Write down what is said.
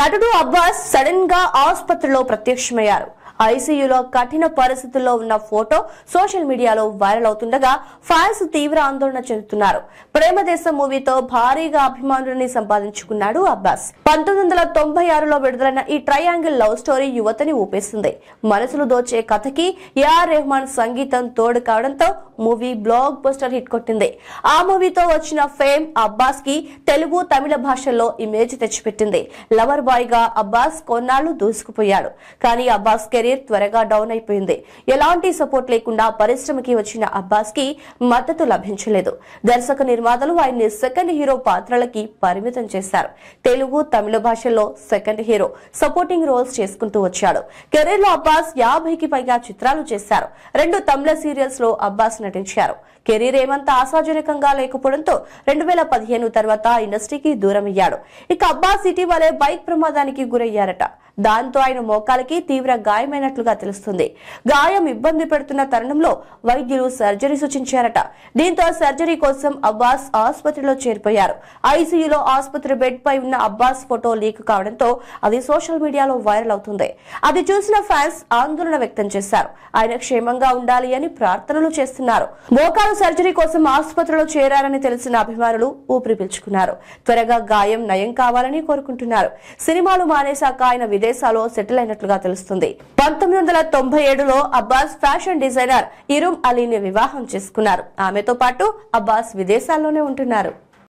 నటుడు అబ్బాస్ సడన్ గా ఆసుపత్రిలో ప్రత్యక్షమయ్యారు ఐసీయూలో కఠిన పరిస్థితుల్లో ఉన్న ఫోటో సోషల్ మీడియాలో వైరల్ అవుతుండగా ఫ్యాన్స్ తీవ్ర ఆందోళన చెందుతున్నారు ప్రేమదేశం మూవీతో భారీగా అభిమానులని సంపాదించుకున్నాడు అబ్బాస్ పంతొమ్మిది వందల తొంభై ఆరులో విడుదలైన ఈ ట్రయాంగిల్ లవ్ స్టోరీ యువతని ఊపేస్తుంది మనసులు దోచే కథకి ఏఆర్ రెహమాన్ సంగీతం తోడు కావడంతో మూవీ బ్లాక్ బస్టర్ హిట్ కొట్టింది ఆ మూవీతో వచ్చిన ఫేమ్ అబ్బాస్ కి తెలుగు తమిళ భాషల్లో ఇమేజ్ తెచ్చిపెట్టింది లవర్ బాయ్ గా అబ్బాస్ కొన్నాళ్లు దూసుకుపోయాడు కానీ అబ్బాస్ కెరీర్ త్వరగా డౌన్ అయిపోయింది ఎలాంటి సపోర్ట్ లేకుండా పరిశ్రమకి వచ్చిన అబ్బాస్ కి మద్దతు లభించలేదు దర్శక నిర్మాతలు ఆయన్ని సెకండ్ హీరో పాత్రలకి పరిమితం చేశారు తెలుగు తమిళ భాషల్లో సెకండ్ హీరో సపోర్టింగ్ రోల్స్ చేసుకుంటూ వచ్చాడు కెరీర్ లో అబ్బాస్ యాభైకి పైగా చిత్రాలు చేశారు రెండు తమిళ సీరియల్స్ లో అబ్బాస్ నటించారు కెరీర్ ఏమంత ఆశాజనకంగా లేకపోవడంతో రెండు వేల పదిహేను తర్వాత ఇండస్ట్రీకి దూరమయ్యాడు ఇక అబ్బాస్ ఇటీవలే బైక్ ప్రమాదానికి గురయ్యారట దాంతో ఆయన మోకాలకి తీవ్ర గాయమైనట్లుగా తెలుస్తుంది గాయం ఇబ్బంది పెడుతున్న తరుణంలో వైద్యులు సర్జరీ సూచించారట దీంతో సర్జరీ కోసం అబ్బాస్ ఆసుపత్రిలో చేరిపోయారు ఐసీయూలో ఆసుపత్రి బెడ్ పై ఉన్న అబ్బాస్ ఫోటో లీక్ కావడంతో అది సోషల్ మీడియాలో వైరల్ అవుతుంది అది చూసిన ఫ్యాన్స్ ఆందోళన వ్యక్తం చేశారు ఆయన క్షేమంగా ఉండాలి అని ప్రార్థనలు చేస్తున్నారు మోకాలు సర్జరీ కోసం ఆసుపత్రిలో చేరారని తెలిసిన అభిమానులు ఊపిరి పీల్చుకున్నారు త్వరగా గాయం నయం కావాలని కోరుకుంటున్నారు సినిమాలు మానేశాక ఆయన విదేశాల్లో సెటిల్ అయినట్లుగా తెలుస్తుంది పంతొమ్మిది వందల తొంభై ఏడులో అబ్బాస్ ఫ్యాషన్ డిజైనర్ ఇరుమ్ అలీని వివాహం చేసుకున్నారు ఆమెతో పాటు అబ్బాస్ విదేశాల్లోనే ఉంటున్నారు